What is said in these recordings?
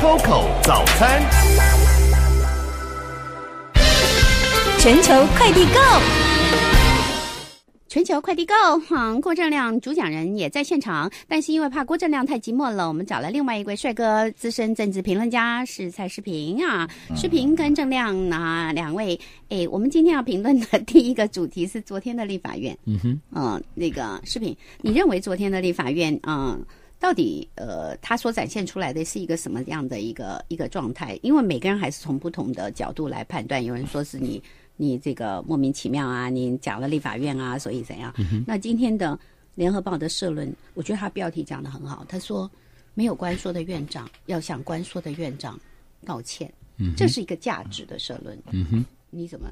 Coco 早餐，全球快递 Go，全球快递 Go。嗯，郭正亮主讲人也在现场，但是因为怕郭正亮太寂寞了，我们找了另外一位帅哥，资深政治评论家是蔡世平啊。世平跟正亮啊两位，哎，我们今天要评论的第一个主题是昨天的立法院。嗯哼，嗯，那个视平，你认为昨天的立法院啊？到底，呃，他所展现出来的是一个什么样的一个一个状态？因为每个人还是从不同的角度来判断。有人说是你，你这个莫名其妙啊，你讲了立法院啊，所以怎样？那今天的联合报的社论，我觉得他标题讲得很好。他说：“没有官说的院长要向官说的院长道歉。”嗯，这是一个价值的社论。嗯哼，你怎么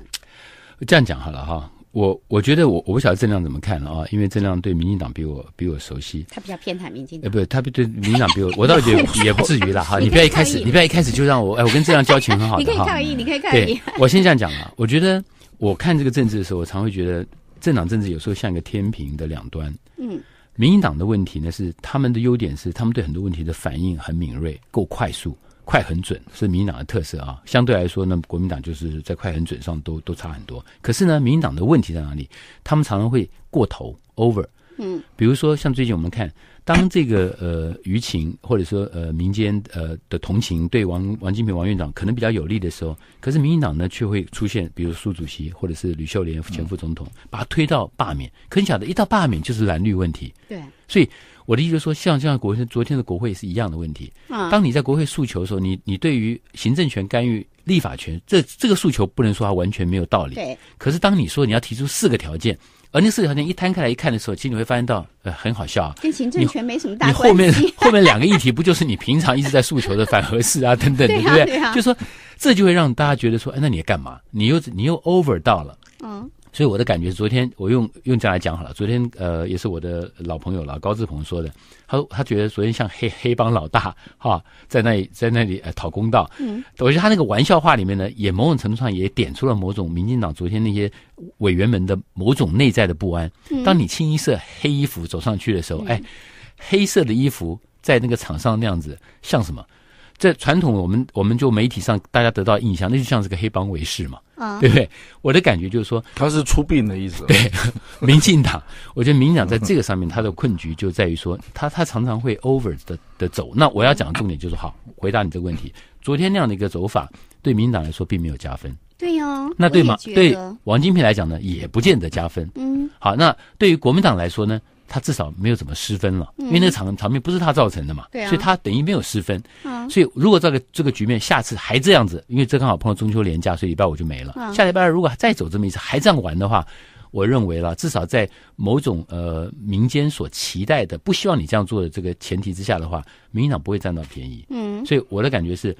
这样讲好了哈？我我觉得我我不晓得郑亮怎么看了啊，因为郑亮对民进党比我比我熟悉，他比较偏袒民进党，呃，不对，他对民进党比我，我倒觉得 也不至于了哈。你不要一开始，你不要一开始就让我，哎，我跟郑亮交情很好的哈。你可以抗议，你可以抗议。我先这样讲啊，我觉得我看这个政治的时候，我常会觉得政党政治有时候像一个天平的两端。嗯，民进党的问题呢是他们的优点是他们对很多问题的反应很敏锐，够快速。快很准是民党的特色啊，相对来说呢，国民党就是在快很准上都都差很多。可是呢，民党的问题在哪里？他们常常会过头 over，嗯，比如说像最近我们看，当这个呃舆情或者说呃民间呃的同情对王王金平王院长可能比较有利的时候，可是民进党呢却会出现，比如苏主席或者是吕秀莲前副总统把他推到罢免。可你晓得，一到罢免就是蓝绿问题，对，所以。我的意思就是说，像像国天昨天的国会是一样的问题。当你在国会诉求的时候，你你对于行政权干预立法权，这这个诉求不能说它完全没有道理。对。可是当你说你要提出四个条件，而那四个条件一摊开来一看的时候，其实你会发现到，呃，很好笑啊。跟行政权没什么大关系。你后面后面两个议题不就是你平常一直在诉求的反核事啊等等，的，对不对？对呀。就说这就会让大家觉得说，哎，那你干嘛？你又你又 over 到了。嗯。所以我的感觉，昨天我用用这样来讲好了。昨天呃，也是我的老朋友了，高志鹏说的，他说他觉得昨天像黑黑帮老大哈，在那里在那里讨公道。嗯，我觉得他那个玩笑话里面呢，也某种程度上也点出了某种民进党昨天那些委员们的某种内在的不安。当你清一色黑衣服走上去的时候，哎，黑色的衣服在那个场上那样子像什么？在传统，我们我们就媒体上，大家得到印象，那就像是个黑帮卫士嘛，对不对？我的感觉就是说，他是出殡的意思。对，民进党，我觉得民进党在这个上面，他的困局就在于说，他他常常会 over 的的走。那我要讲的重点就是好，回答你这个问题，昨天那样的一个走法，对民进党来说并没有加分。对呀，那对吗？对王金平来讲呢，也不见得加分。嗯，好，那对于国民党来说呢？他至少没有怎么失分了，因为那个场场面不是他造成的嘛，所以他等于没有失分。所以如果这个这个局面下次还这样子，因为这刚好碰到中秋连假，所以礼拜五就没了。下礼拜如果再走这么一次还这样玩的话，我认为了至少在某种呃民间所期待的不希望你这样做的这个前提之下的话，民进党不会占到便宜。嗯，所以我的感觉是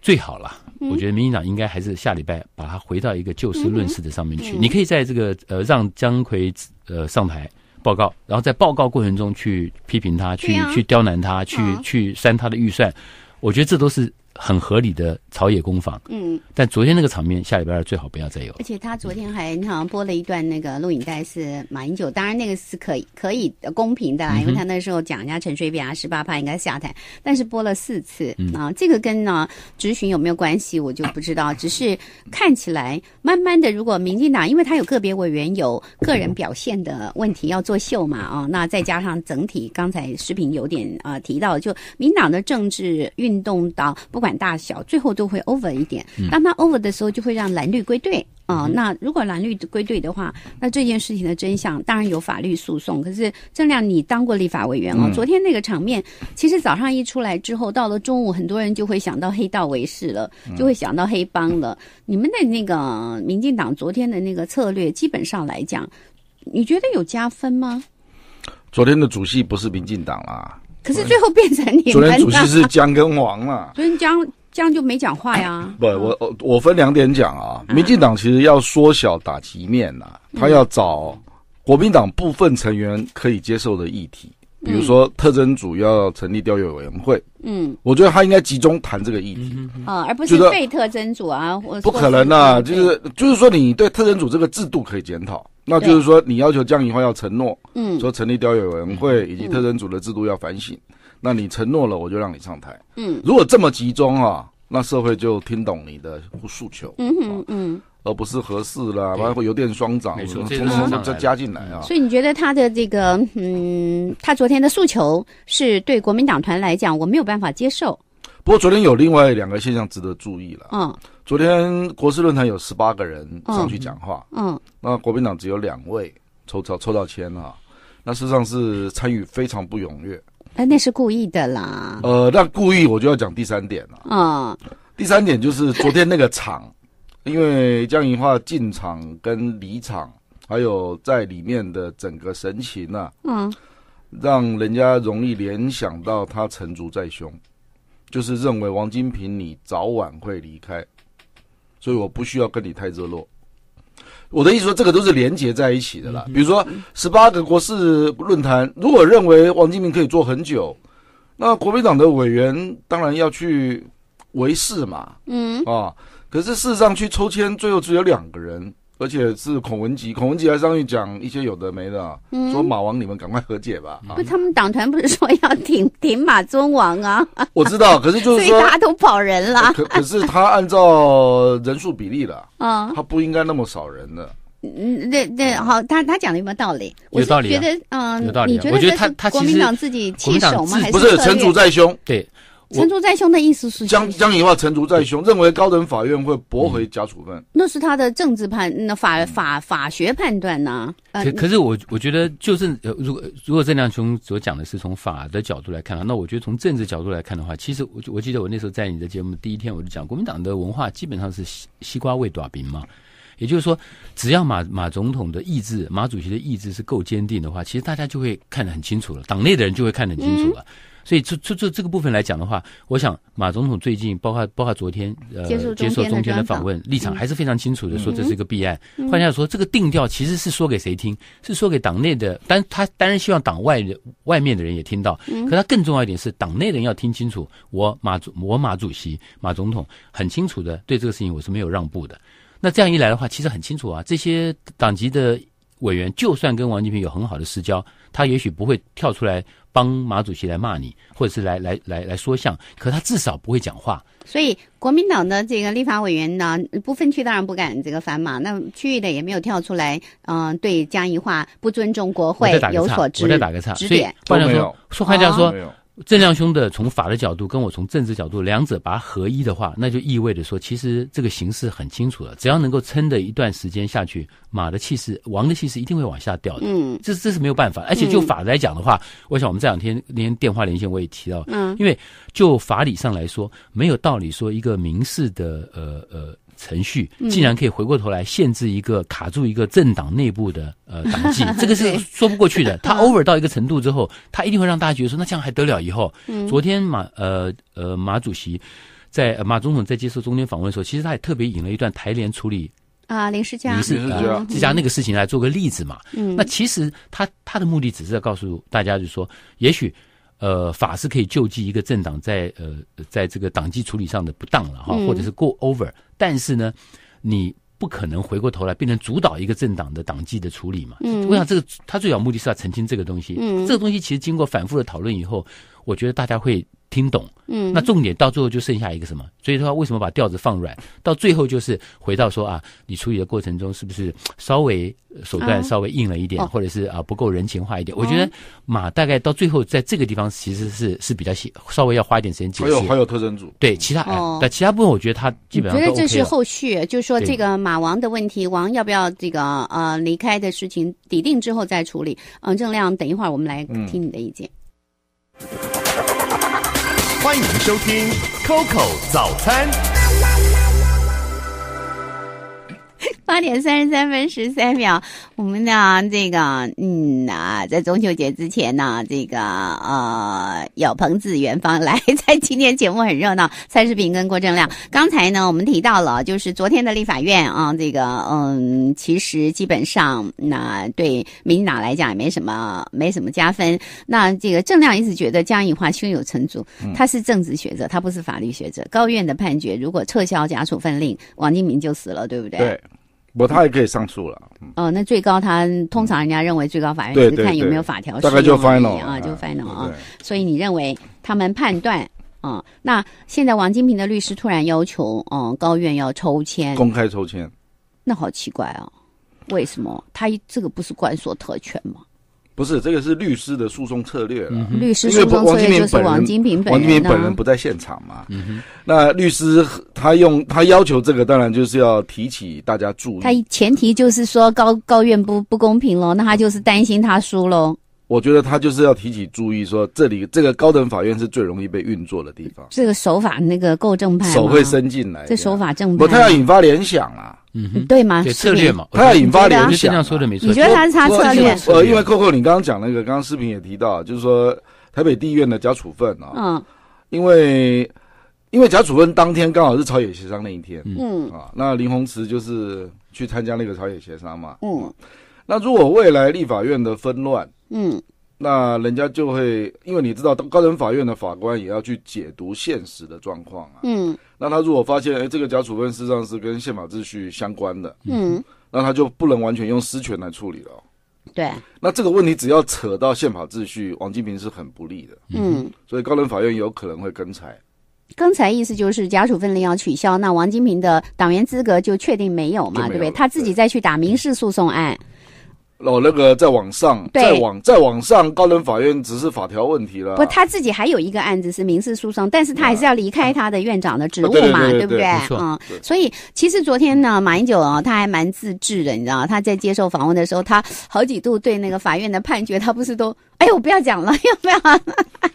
最好了。我觉得民进党应该还是下礼拜把它回到一个就事论事的上面去。你可以在这个呃让姜奎呃上台。报告，然后在报告过程中去批评他，去去刁难他，去去删他的预算，我觉得这都是。很合理的朝野攻防，嗯，但昨天那个场面，下礼拜二最好不要再有。而且他昨天还好像播了一段那个录影带，是马英九，当然那个是可以可以公平的啦，因为他那时候讲人家陈水扁啊，十八趴应该下台，但是播了四次啊，这个跟呢质询有没有关系我就不知道，只是看起来慢慢的，如果民进党，因为他有个别委员有个人表现的问题要作秀嘛啊，那再加上整体刚才视频有点啊提到，就民党的政治运动党不。管大小，最后都会 over 一点。当他 over 的时候，就会让蓝绿归队啊。那如果蓝绿归队的话，那这件事情的真相当然有法律诉讼。可是郑亮，你当过立法委员哦。昨天那个场面，其实早上一出来之后，到了中午，很多人就会想到黑道为事了，就会想到黑帮了。你们的那个民进党昨天的那个策略，基本上来讲，你觉得有加分吗？昨天的主席不是民进党啊。可是最后变成你。昨天主席是姜跟王了。昨天姜姜就没讲话呀。不，我我分两点讲啊。民进党其实要缩小打击面呐，他要找国民党部分成员可以接受的议题，比如说特征组要成立调阅委员会。嗯。我觉得他应该集中谈这个议题啊，而不是被特征组啊。不可能呐，就是就是说，你对特征组这个制度可以检讨。那就是说，你要求降以后要承诺，嗯，说成立调阅委员会以及特征组的制度要反省，那你承诺了，我就让你上台，嗯，如果这么集中啊，那社会就听懂你的诉求，嗯嗯嗯，而不是合适了，包括邮电双涨，没错，这都加进来啊。所以你觉得他的这个，嗯，他昨天的诉求是对国民党团来讲，我没有办法接受。不过昨天有另外两个现象值得注意了，嗯。昨天国事论坛有十八个人上去讲话，嗯，那国民党只有两位抽到抽到签了，那事实上是参与非常不踊跃。哎，那是故意的啦。呃，那故意我就要讲第三点了。啊，第三点就是昨天那个场，因为江宜桦进场跟离场，还有在里面的整个神情啊，嗯，让人家容易联想到他成竹在胸，就是认为王金平你早晚会离开。所以我不需要跟你太热络，我的意思说这个都是连结在一起的啦。比如说十八个国事论坛，如果认为王金明可以做很久，那国民党的委员当然要去维系嘛。嗯啊，可是事实上去抽签，最后只有两个人。而且是孔文吉，孔文吉还上去讲一些有的没的，说马王你们赶快和解吧。不，他们党团不是说要挺 挺马尊王啊？我知道，可是就是说，所以大家都跑人了。可可是他按照人数比例了，啊，他不应该那么少人的。嗯，那那好，他他讲的有没有道理？有道理。我觉得，嗯，有道理。我觉得他他国民党自己弃守吗？还是不是城主在胸？对。成竹在胸的意思是江江以话成竹在胸，认为高等法院会驳回假处分。那是他的政治判那法法法学判断呢。可可是我我觉得，就是如果如果郑良雄所讲的是从法的角度来看啊，那我觉得从政治角度来看的话，其实我我记得我那时候在你的节目第一天我就讲，国民党的文化基本上是西西瓜味短兵嘛。也就是说，只要马马总统的意志、马主席的意志是够坚定的话，其实大家就会看得很清楚了，党内的人就会看得很清楚了。所以这这这这个部分来讲的话，我想马总统最近，包括包括昨天呃接受中间的访问，立场还是非常清楚的，说这是一个弊案。换句话说，这个定调其实是说给谁听？是说给党内的，但他当然希望党外的外面的人也听到。可他更重要一点是，党内人要听清楚，我马主我马主席马总统很清楚的对这个事情我是没有让步的。那这样一来的话，其实很清楚啊，这些党籍的。委员就算跟王金平有很好的私交，他也许不会跳出来帮马主席来骂你，或者是来来来来说相，可他至少不会讲话。所以，国民党的这个立法委员呢，不分区当然不敢这个反马，那区域的也没有跳出来，嗯，对江宜桦不尊重国会有所指。我再打个岔，指点。或者说，说换句话说。郑亮兄的从法的角度跟我从政治角度两者把它合一的话，那就意味着说，其实这个形势很清楚了，只要能够撑的一段时间下去，马的气势、王的气势一定会往下掉的。嗯，这这是没有办法。而且就法来讲的话，我想我们这两天连电话连线我也提到，因为就法理上来说，没有道理说一个民事的呃呃。程序竟然可以回过头来限制一个卡住一个政党内部的呃党纪，这个是说不过去的。他偶尔到一个程度之后，他一定会让大家觉得说，那这样还得了？以后，昨天马呃呃马主席在马总统在接受中间访问的时候，其实他也特别引了一段台联处理啊林氏家林氏加那个事情来做个例子嘛。那其实他他的目的只是在告诉大家，就说也许。呃，法是可以救济一个政党在呃，在这个党纪处理上的不当了哈，或者是过 o v e r 但是呢，你不可能回过头来变成主导一个政党的党纪的处理嘛？嗯，我想这个他最早目的是要澄清这个东西？嗯，这个东西其实经过反复的讨论以后，我觉得大家会。听懂，嗯，那重点到最后就剩下一个什么？所以的话，为什么把调子放软？到最后就是回到说啊，你处理的过程中是不是稍微手段稍微硬了一点，或者是啊不够人情化一点？我觉得马大概到最后在这个地方其实是是比较细，稍微要花一点时间解析。还有特征组，对其他，但其他部分我觉得他基本上。我觉得这是后续，就是说这个马王的问题，王要不要这个呃离开的事情，抵定之后再处理。嗯，郑亮，等一会儿我们来听你的意见。欢迎收听 Coco 早餐。八点三十三分十三秒，我们呢，这个，嗯呐，在中秋节之前呢，这个呃，有朋自远方来，在今天节目很热闹。蔡世平跟郭正亮，刚才呢，我们提到了，就是昨天的立法院啊，这个，嗯，其实基本上那对民进党来讲也没什么，没什么加分。那这个正亮一直觉得江宜桦胸有成竹，他是政治学者，他不是法律学者。高院的判决如果撤销假处分令，王金明就死了，对不对？对。不，他也可以上诉了。哦，那最高他通常人家认为最高法院只看有没有法条适用就翻了，啊，就 final 啊。所以你认为他们判断啊？那现在王金平的律师突然要求，嗯，高院要抽签，公开抽签，那好奇怪哦？为什么？他这个不是官所特权吗？不是这个是律师的诉讼策略了，律师诉讼策略就是王金平本人，王金平本人不在现场嘛。那律师他用他要求这个，当然就是要提起大家注意。他前提就是说高高院不不公平喽，那他就是担心他输咯。我觉得他就是要提起注意，说这里这个高等法院是最容易被运作的地方。这个手法那个够正派，手会伸进来。这手法正，不他要引发联想啊，嗯，对吗？策略嘛，他要引发联想，说的没错。你觉得他是他侧面？呃，因为扣扣，你刚刚讲那个，刚刚视频也提到，就是说台北地院的假处分啊，嗯，因为因为假处分当天刚好是朝野协商那一天，嗯啊，那林鸿慈就是去参加那个朝野协商嘛，嗯。那如果未来立法院的纷乱，嗯，那人家就会，因为你知道，高等法院的法官也要去解读现实的状况啊，嗯，那他如果发现，哎，这个假处分事实上是跟宪法秩序相关的，嗯，那他就不能完全用私权来处理了，对，那这个问题只要扯到宪法秩序，王金平是很不利的，嗯，所以高等法院有可能会跟裁，跟裁意思就是假处分要取消，那王金平的党员资格就确定没有嘛，对不对？他自己再去打民事诉讼案。哦，那个再往上，再往再往上，高等法院只是法条问题了。不，他自己还有一个案子是民事诉讼，但是他还是要离开他的院长的职务嘛，对不对？嗯，所以其实昨天呢，马英九啊，他还蛮自制的，你知道，他在接受访问的时候，他好几度对那个法院的判决，他不是都，哎呦，我不要讲了，哈哈哈。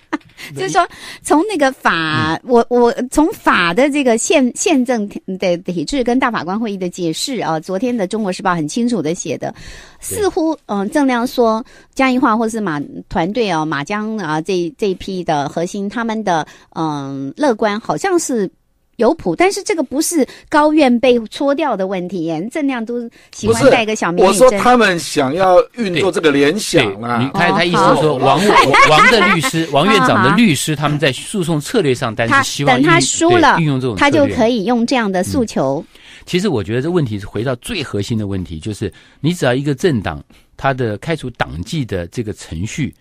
就是说，从那个法，我我从法的这个宪宪政的体制跟大法官会议的解释啊，昨天的《中国时报》很清楚的写的，似乎嗯，郑亮说，江一化或是马团队哦，马江啊这这一批的核心，他们的嗯乐观好像是。有谱，但是这个不是高院被戳掉的问题。郑亮都喜欢带个小棉，我说他们想要运作这个联想，他他意思说王 王的律师、王院长的律师，他们在诉讼策略上，但是希望等他输了，运用这种他就可以用这样的诉求。其实我觉得这问题是回到最核心的问题，就是你只要一个政党，他的开除党籍的这个程序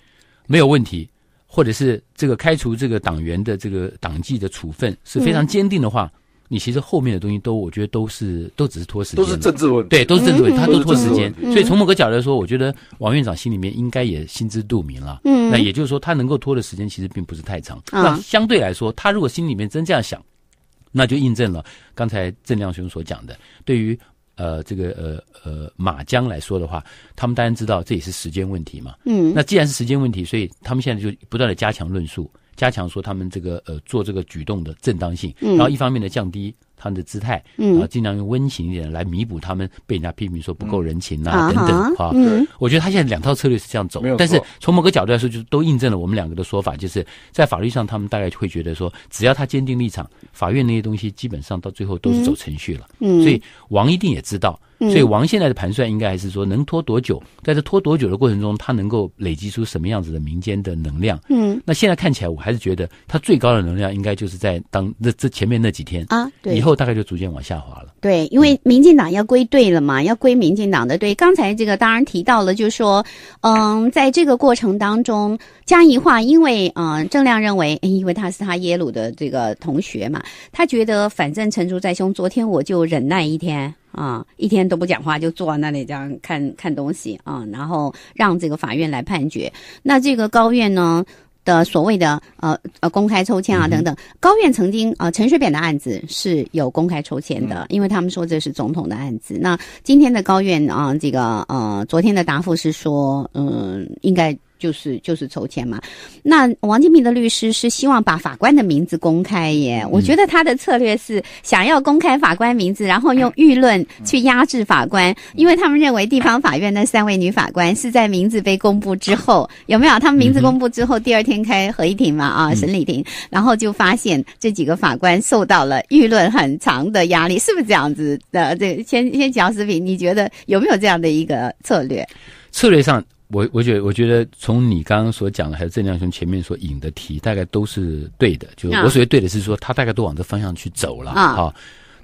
没有问题。或者是这个开除这个党员的这个党纪的处分是非常坚定的话，你其实后面的东西都，我觉得都是都只是拖时间，都是政治问题，对，都是政治问题，他都拖时间。所以从某个角度来说，我觉得王院长心里面应该也心知肚明了。嗯，那也就是说，他能够拖的时间其实并不是太长。那相对来说，他如果心里面真这样想，那就印证了刚才郑亮兄所讲的，对于。呃，这个呃呃马江来说的话，他们当然知道这也是时间问题嘛。嗯，那既然是时间问题，所以他们现在就不断的加强论述，加强说他们这个呃做这个举动的正当性。嗯，然后一方面呢降低。他们的姿态，嗯，后尽量用温情一点来弥补他们被人家批评说不够人情呐，等等，哈。我觉得他现在两套策略是这样走，但是从某个角度来说，就是都印证了我们两个的说法，就是在法律上，他们大概会觉得说，只要他坚定立场，法院那些东西基本上到最后都是走程序了。嗯，所以王一定也知道。所以王现在的盘算应该还是说能拖多久，在这拖多久的过程中，他能够累积出什么样子的民间的能量？嗯，那现在看起来，我还是觉得他最高的能量应该就是在当那这前面那几天啊，以后大概就逐渐往下滑了。对，因为民进党要归队了嘛，要归民进党的队。刚才这个当然提到了，就是说，嗯，在这个过程当中，嘉一话，因为，嗯，郑亮认为，因为他是他耶鲁的这个同学嘛，他觉得反正成竹在胸。昨天我就忍耐一天啊，一天都不讲话，就坐在那里这样看看东西啊，然后让这个法院来判决。那这个高院呢？的所谓的呃呃公开抽签啊等等，高院曾经啊陈水扁的案子是有公开抽签的，因为他们说这是总统的案子。那今天的高院啊这个呃昨天的答复是说嗯应该。就是就是筹钱嘛，那王金平的律师是希望把法官的名字公开耶？我觉得他的策略是想要公开法官名字，然后用舆论去压制法官，因为他们认为地方法院那三位女法官是在名字被公布之后有没有？他们名字公布之后第二天开合议庭嘛啊，审理庭，然后就发现这几个法官受到了舆论很长的压力，是不是这样子的？这先先讲视频，你觉得有没有这样的一个策略？策略上。我我觉得，我觉得从你刚刚所讲的，还有郑良雄前面所引的题，大概都是对的。就我所谓对的是说，他大概都往这方向去走了。好，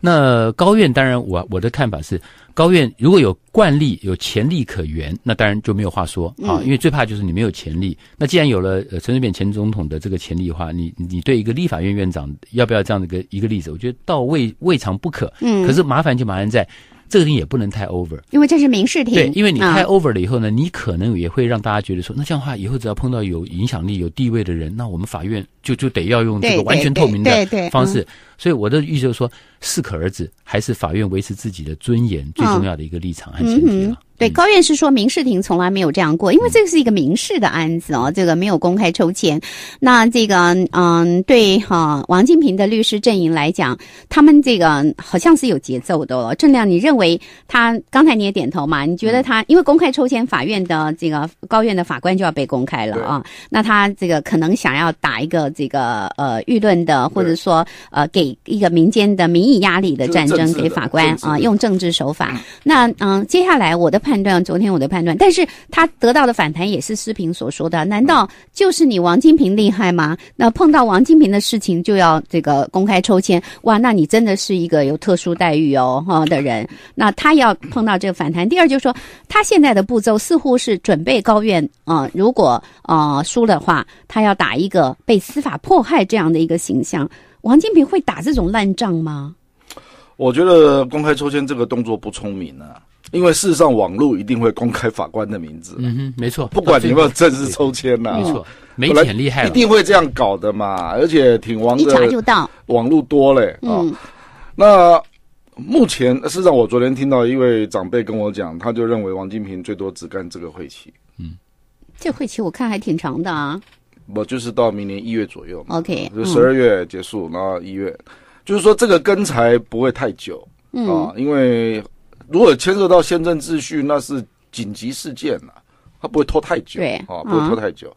那高院当然，我我的看法是，高院如果有惯例、有潜力可原，那当然就没有话说啊。因为最怕就是你没有潜力。那既然有了陈水扁前总统的这个潜力的话，你你对一个立法院院长要不要这样的一个一个例子，我觉得倒未未尝不可。嗯。可是麻烦就麻烦在。这个庭也不能太 over，因为这是民事庭。对，因为你太 over 了以后呢，你可能也会让大家觉得说，那这样的话以后只要碰到有影响力、有地位的人，那我们法院就就得要用这个完全透明的方式。所以我的意思就是说，适可而止，还是法院维持自己的尊严最重要的一个立场和前提了。对高院士说，民事庭从来没有这样过，因为这个是一个民事的案子哦，这个没有公开抽签。那这个，嗯，对哈，王金平的律师阵营来讲，他们这个好像是有节奏的。郑亮，你认为他刚才你也点头嘛？你觉得他因为公开抽签，法院的这个高院的法官就要被公开了啊？那他这个可能想要打一个这个呃舆论的，或者说呃给一个民间的民意压力的战争给法官啊，用政治手法。那嗯，接下来我的判。判断昨天我的判断，但是他得到的反弹也是思平所说的。难道就是你王金平厉害吗？那碰到王金平的事情就要这个公开抽签哇？那你真的是一个有特殊待遇哦哈的人。那他要碰到这个反弹，第二就是说他现在的步骤似乎是准备高院啊，如果啊输的话，他要打一个被司法迫害这样的一个形象。王金平会打这种烂仗吗？我觉得公开抽签这个动作不聪明啊。因为事实上，网络一定会公开法官的名字。嗯，没错。不管你有没有正式抽签呐，没错，没钱厉害，一定会这样搞的嘛。而且挺网，一查就到网路多嘞。啊。那目前事实上，我昨天听到一位长辈跟我讲，他就认为王金平最多只干这个会期。嗯，这会期我看还挺长的啊。不就是到明年一月左右？OK，就十二月结束，然后一月，就是说这个根才不会太久啊，因为。如果牵涉到宪政秩序，那是紧急事件了，它不会拖太久，啊，不会拖太久。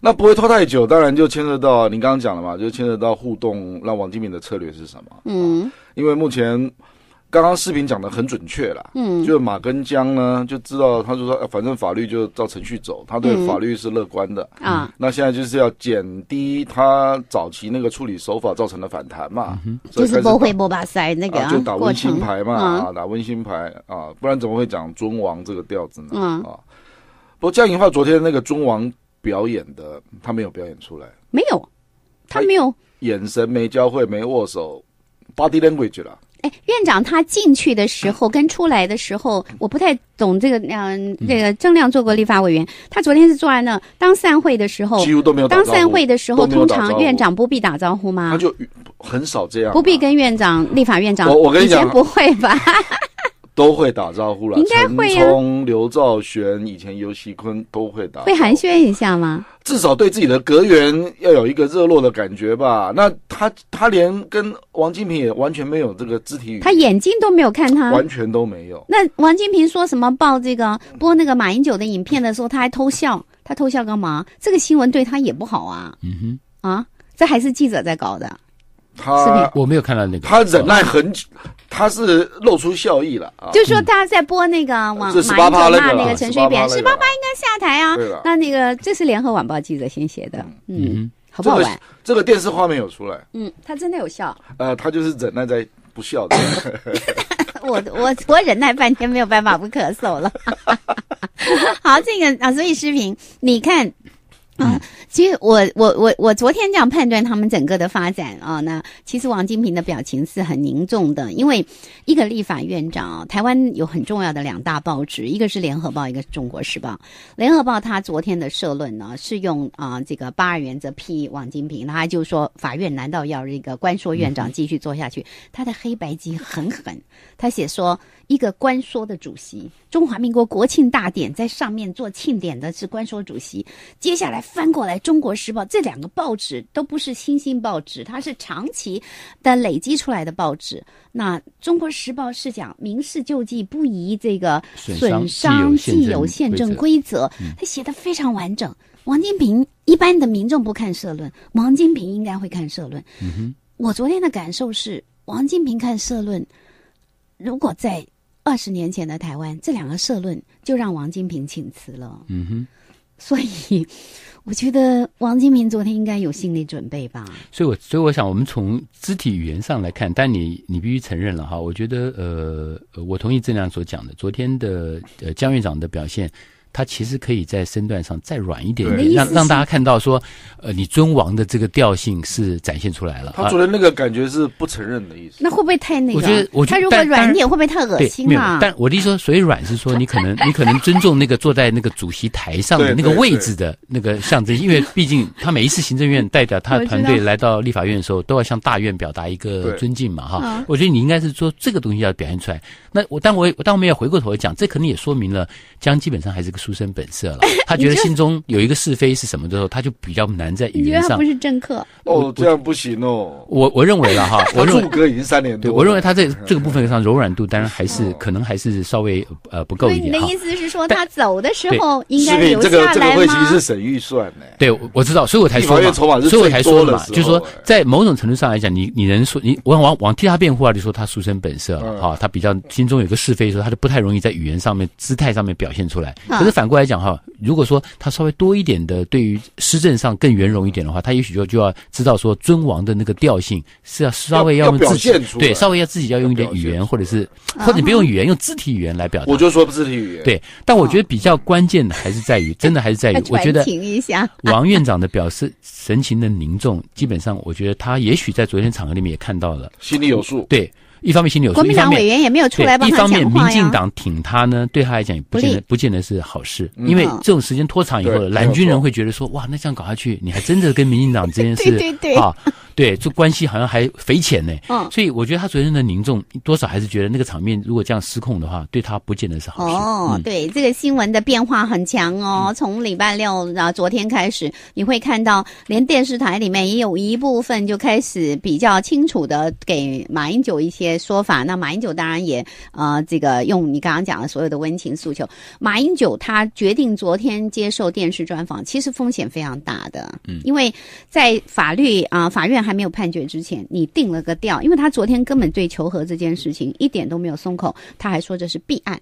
那不会拖太久，当然就牵涉到您刚刚讲了嘛，就牵涉到互动，那王金敏的策略是什么？嗯，因为目前。刚刚视频讲的很准确了，嗯，就马根江呢就知道，他就说，反正法律就照程序走，他对法律是乐观的啊。那现在就是要减低他早期那个处理手法造成的反弹嘛，就是驳回博把塞那个啊，就打温馨牌嘛啊，打温馨牌啊，不然怎么会讲尊王这个调子呢？啊，不过江银发昨天那个尊王表演的，他没有表演出来，没有，他没有眼神没交汇，没握手，body language 了。院长他进去的时候跟出来的时候，我不太懂这个。嗯，这个郑亮做过立法委员，他昨天是坐在那。当散会的时候，几乎都没有当散会的时候，通常院长不必打招呼吗？他就很少这样，不必跟院长、立法院长。我我跟你讲，以前不会吧？都会打招呼了，应该会呀。陈刘兆玄以前、尤熙坤都会打，会寒暄一下吗？至少对自己的格员要有一个热络的感觉吧。那他他连跟王金平也完全没有这个肢体语，他眼睛都没有看他，完全都没有。那王金平说什么报这个播那个马英九的影片的时候，他还偷笑，他偷笑干嘛？这个新闻对他也不好啊。嗯哼，啊，这还是记者在搞的。他我没有看到那个，他忍耐很久，他是露出笑意了啊。就说他在播那个网，是八八爸那个陈水扁，十八八应该下台啊。那那个这是联合晚报记者先写的，嗯，好不好玩？这个电视画面有出来，嗯，他真的有笑，呃，他就是忍耐在不笑的。我我我忍耐半天没有办法不咳嗽了。好，这个啊，所以视频你看。啊，其实我我我我昨天这样判断他们整个的发展啊，那其实王金平的表情是很凝重的，因为一个立法院长，台湾有很重要的两大报纸，一个是《联合报》，一个《是中国时报》。《联合报》他昨天的社论呢，是用啊这个八二原则批王金平，他就说法院难道要这个官说院长继续做下去？他的黑白机很狠，他写说一个官说的主席，中华民国国庆大典在上面做庆典的是官说主席，接下来。翻过来，《中国时报》这两个报纸都不是新兴报纸，它是长期的累积出来的报纸。那《中国时报》是讲民事救济不宜这个损伤既有宪政规则，它写的非常完整。王金平一般的民众不看社论，王金平应该会看社论。嗯哼，我昨天的感受是，王金平看社论，如果在二十年前的台湾，这两个社论就让王金平请辞了。嗯哼。所以，我觉得王金明昨天应该有心理准备吧。所以，我所以我想，我们从肢体语言上来看，但你你必须承认了哈。我觉得，呃，我同意郑亮所讲的，昨天的呃姜院长的表现。他其实可以在身段上再软一点点，让让大家看到说，呃，你尊王的这个调性是展现出来了。他做的那个感觉是不承认的意思。那会不会太那个？我觉得，他如果软，一点会会太恶心了。但我的意思说，所以软是说你可能 你可能尊重那个坐在那个主席台上的那个位置的那个象征，因为毕竟他每一次行政院代表他的 团队来到立法院的时候，都要向大院表达一个尊敬嘛哈。我觉得你应该是说这个东西要表现出来。那我但我但我也要回过头来讲，这可能也说明了江基本上还是。书生本色了，他觉得心中有一个是非是什么的时候，他就比较难在语言上。不是政客哦，这样不行哦。我我认为了哈，我从隔三年，我认为他在这个部分上柔软度当然还是可能还是稍微呃不够一点。你的意思是说他走的时候应该留下来这个这个会其实是省预算的。对，我知道，所以我才说嘛，所以我才说嘛，就是说在某种程度上来讲，你你能说你我往往替他辩护啊，就说他书生本色了啊，他比较心中有个是非的时候，他就不太容易在语言上面、姿态上面表现出来。其实反过来讲哈，如果说他稍微多一点的，对于施政上更圆融一点的话，他也许就就要知道说尊王的那个调性是要稍微要用自己对，稍微要自己要用一点语言，或者是或者你不用语言，用肢体语言来表达。我就说肢体语言。对，但我觉得比较关键的还是在于，真的还是在于，我觉得 王院长的表示神情的凝重，基本上我觉得他也许在昨天场合里面也看到了，心里有数。对。一方面心里有，出来帮一方面民进党挺他呢，对他来讲也不见得不见得是好事，因为这种时间拖长以后，蓝军人会觉得说哇，那这样搞下去，你还真的跟民进党这件事啊，对，这关系好像还匪浅呢。所以我觉得他昨天的凝重，多少还是觉得那个场面如果这样失控的话，对他不见得是好事。哦，对，这个新闻的变化很强哦，从礼拜六啊昨天开始，你会看到连电视台里面也有一部分就开始比较清楚的给马英九一些。说法，那马英九当然也呃，这个用你刚刚讲的所有的温情诉求。马英九他决定昨天接受电视专访，其实风险非常大的，嗯，因为在法律啊法院还没有判决之前，你定了个调，因为他昨天根本对求和这件事情一点都没有松口，他还说这是弊案。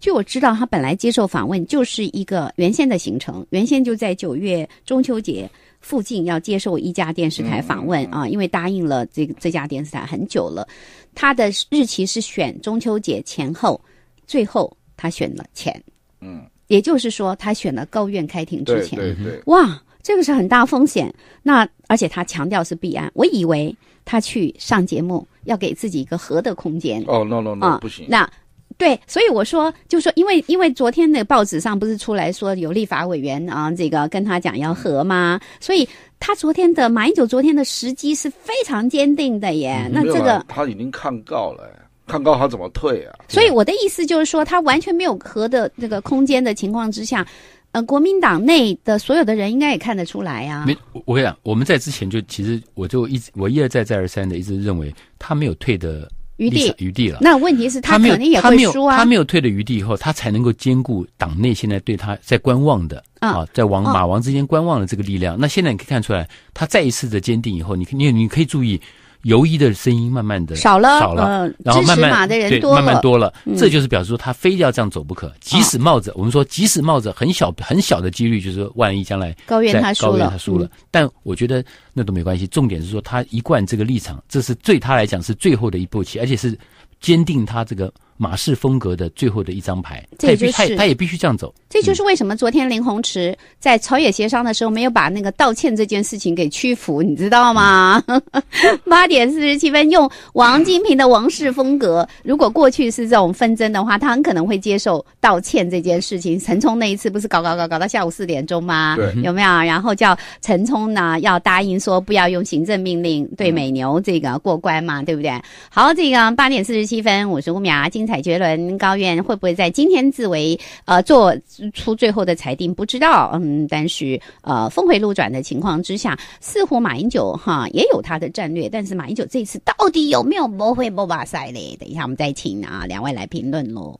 据我知道，他本来接受访问就是一个原先的行程，原先就在九月中秋节。附近要接受一家电视台访问啊，因为答应了这个这家电视台很久了，他的日期是选中秋节前后，最后他选了前，嗯，也就是说他选了高院开庭之前，对对哇，这个是很大风险。那而且他强调是必案，我以为他去上节目要给自己一个和的空间，哦，no no no，不行，那。对，所以我说，就说因为因为昨天的报纸上不是出来说有立法委员啊，这个跟他讲要和吗？所以他昨天的马英九昨天的时机是非常坚定的耶。那这个他已经看告了，看告他怎么退啊？所以我的意思就是说，他完全没有和的那个空间的情况之下，呃，国民党内的所有的人应该也看得出来呀。没，我跟你讲，我们在之前就其实我就一直我一而再再而三的一直认为他没有退的。余地余地了，那问题是他没有，他没有，他没有退的余地，以后他才能够兼顾党内现在对他在观望的啊，在王马王之间观望的这个力量。那现在你可以看出来，他再一次的坚定以后，你你你可以注意。游医的声音慢慢的少了少了，慢慢马的人多慢慢多了，这就是表示说他非要这样走不可。即使冒着我们说即使冒着很小很小的几率，就是说万一将来高远他说高原他输了，但我觉得那都没关系。重点是说他一贯这个立场，这是对他来讲是最后的一步棋，而且是坚定他这个。马氏风格的最后的一张牌，他必须，他也必须这样走。这就是为什么昨天林鸿池在朝野协商的时候没有把那个道歉这件事情给屈服，你知道吗？八点四十七分，用王金平的王氏风格，如果过去是这种纷争的话，他很可能会接受道歉这件事情。陈冲那一次不是搞搞搞搞到下午四点钟吗？对，有没有？然后叫陈冲呢，要答应说不要用行政命令对美牛这个过关嘛，对不对？好，这个八点四十七分，我是吴苗今。蔡杰伦高院会不会在今天自为呃做出最后的裁定？不知道，嗯，但是呃峰回路转的情况之下，似乎马英九哈也有他的战略，但是马英九这次到底有没有不会不吧塞嘞？等一下我们再请啊两位来评论喽。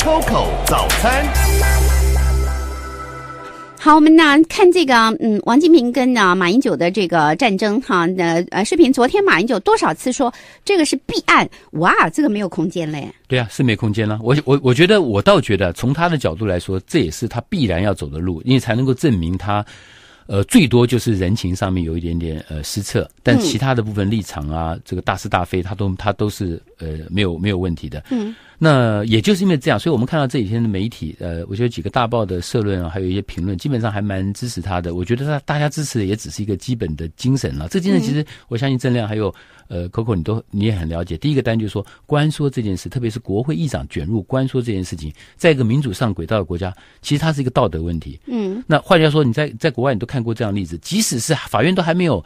COCO 早餐。好，我们呢看这个，嗯，王金平跟呢马英九的这个战争哈，那呃，视频昨天马英九多少次说这个是弊案哇，这个没有空间嘞。对啊，是没空间了。我我我觉得我倒觉得从他的角度来说，这也是他必然要走的路，因为才能够证明他，呃，最多就是人情上面有一点点呃失策，但其他的部分立场啊，这个大是大非他都他都是呃没有没有问题的。嗯。那也就是因为这样，所以我们看到这几天的媒体，呃，我觉得几个大报的社论啊，还有一些评论，基本上还蛮支持他的。我觉得他大家支持的也只是一个基本的精神了。这精神其实我相信郑亮还有呃 Coco 你都你也很了解。第一个单就说官说这件事，特别是国会议长卷入官说这件事情，在一个民主上轨道的国家，其实它是一个道德问题。嗯，那换句话说，你在在国外你都看过这样例子，即使是法院都还没有。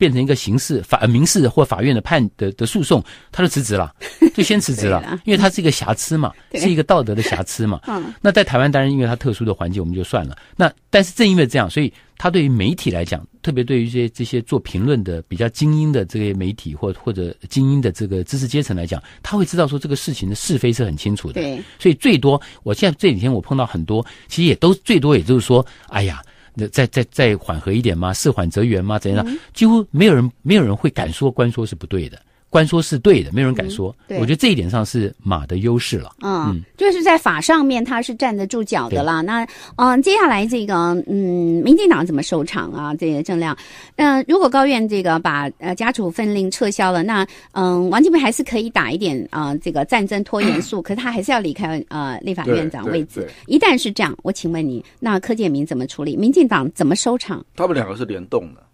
变成一个刑事法民事或法院的判的的诉讼，他就辞职了，就先辞职了，因为他是一个瑕疵嘛，是一个道德的瑕疵嘛。那在台湾当然，因为他特殊的环境，我们就算了。那但是正因为这样，所以他对于媒体来讲，特别对于一些这些做评论的比较精英的这些媒体或或者精英的这个知识阶层来讲，他会知道说这个事情的是非是很清楚的。对，所以最多我现在这几天我碰到很多，其实也都最多也就是说，哎呀。再再再缓和一点吗？事缓则圆吗？怎样？几乎没有人，没有人会敢说官说是不对的。官说是对的，没有人敢说。我觉得这一点上是马的优势了。嗯，就是在法上面他是站得住脚的啦。那嗯，接下来这个嗯，民进党怎么收场啊？这个郑亮，那如果高院这个把呃家属分令撤销了，那嗯，王金平还是可以打一点啊这个战争拖延术，可是他还是要离开呃立法院长位置。一旦是这样，我请问你，那柯建明怎么处理？民进党怎么收场？他们两个是联动的。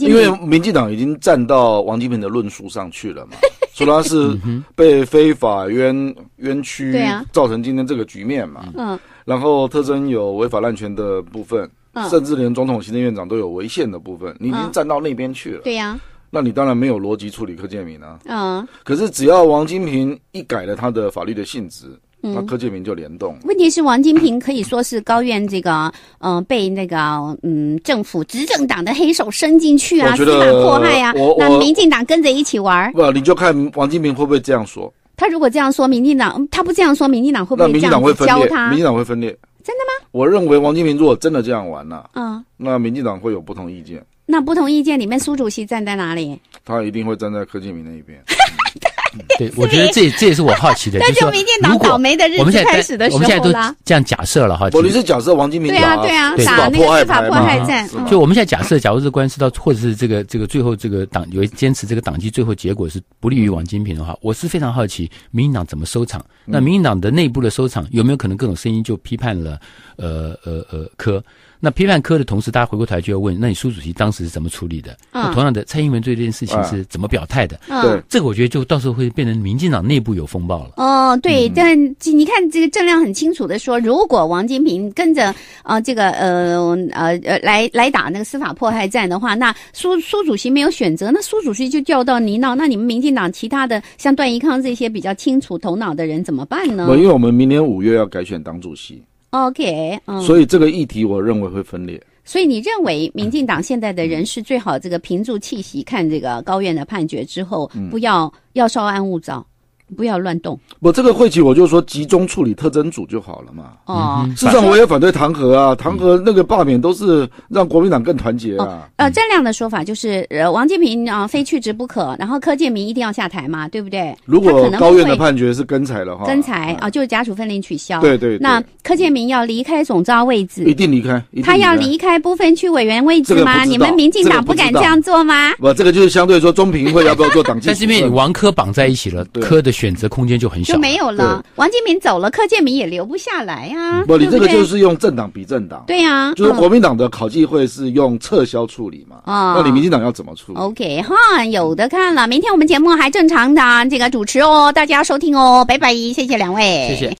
因为民进党已经站到王金平的论述上去了嘛，说 他是被非法冤冤屈，对啊，造成今天这个局面嘛。嗯，然后特征有违法滥权的部分，甚至连总统行政院长都有违宪的部分，你已经站到那边去了。对呀，那你当然没有逻辑处理柯建明了。嗯，可是只要王金平一改了他的法律的性质。那柯建明就联动。问题是王金平可以说是高院这个，嗯，被那个，嗯，政府执政党的黑手伸进去啊，司法迫害啊，那民进党跟着一起玩。不，你就看王金平会不会这样说？他如果这样说，民进党他不这样说，民进党会不会这样？民进党会分裂。民进党会分裂。真的吗？我认为王金平如果真的这样玩了。嗯，那民进党会有不同意见。那不同意见里面，苏主席站在哪里？他一定会站在柯建明那一边。对，我觉得这这也是我好奇的。那是明天倒倒霉的日子开始的时候我们现在都这样假设了哈。我们是假设王金平对啊对啊是打迫害战。就我们现在假设，假如这官司到或者是这个这个最后这个党有坚持这个党纪，最后结果是不利于王金平的话，我是非常好奇，民进党怎么收场？那民进党的内部的收场有没有可能各种声音就批判了？呃呃呃科。那批判科的同时，大家回过头来就要问，那你苏主席当时是怎么处理的？那同样的，蔡英文对这件事情是怎么表态的？对，这个我觉得就到时候会。变成民进党内部有风暴了。哦，对，但你看，这个郑亮很清楚的说，如果王金平跟着啊，这个呃呃呃来来打那个司法迫害战的话，那苏苏主席没有选择，那苏主席就掉到泥淖。那你们民进党其他的像段宜康这些比较清楚头脑的人怎么办呢？我因为我们明年五月要改选党主席，OK，所以这个议题我认为会分裂。所以，你认为民进党现在的人事最好这个屏住气息，看这个高院的判决之后，不要要稍安勿躁。不要乱动。不，这个会期我就说集中处理特征组就好了嘛。哦，事实上我也反对弹劾啊，弹劾那个罢免都是让国民党更团结啊。呃，这样的说法就是，呃，王建平啊，非去职不可，然后柯建明一定要下台嘛，对不对？如果高院的判决是跟裁的话，跟裁啊，就是家属分离取消。对对。那柯建明要离开总召位置，一定离开。他要离开不分区委员位置吗？你们民进党不敢这样做吗？不，这个就是相对说中评会要不要做党纪？但是因为王柯绑在一起了，柯的。选择空间就很小，就没有了。王金明走了，柯建明也留不下来呀。不，你这个就是用政党比政党。对呀，就是国民党的考纪会是用撤销处理嘛。啊，那你民进党要怎么处理？OK 哈，有的看了。明天我们节目还正常的这个主持哦，大家收听哦，拜拜，谢谢两位，谢谢。